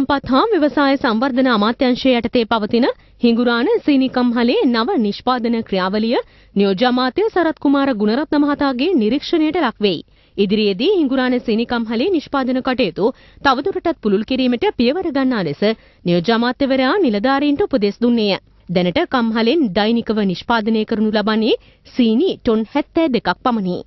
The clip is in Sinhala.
සම්පත් හා ව්‍යවසාය සංවර්ධන අමාත්‍යංශය යටතේ පවතින හිඟුරාණ සීනිකම් හලේ නව නිෂ්පාදන ක්‍රියාවලිය නියෝජ්‍ය අමාත්‍ය සරත් කුමාර ගුණරත්න මහතාගේ නිරීක්ෂණයට ලක්වෙයි. ඉදිරියේදී හිඟුරාණ සීනිකම් හලේ නිෂ්පාදන කටයුතු තවදුරටත් පුළුල් කිරීමට පියවර ගන්නා ලෙස නියෝජ්‍ය අමාත්‍යවරයා නිලධාරීන්ට උපදෙස් දුන්නේය. දැනට කම්හලෙන් දෛනිකව නිෂ්පාදනය කරනු ලබන්නේ සීනි ටොන් 72ක් පමණි.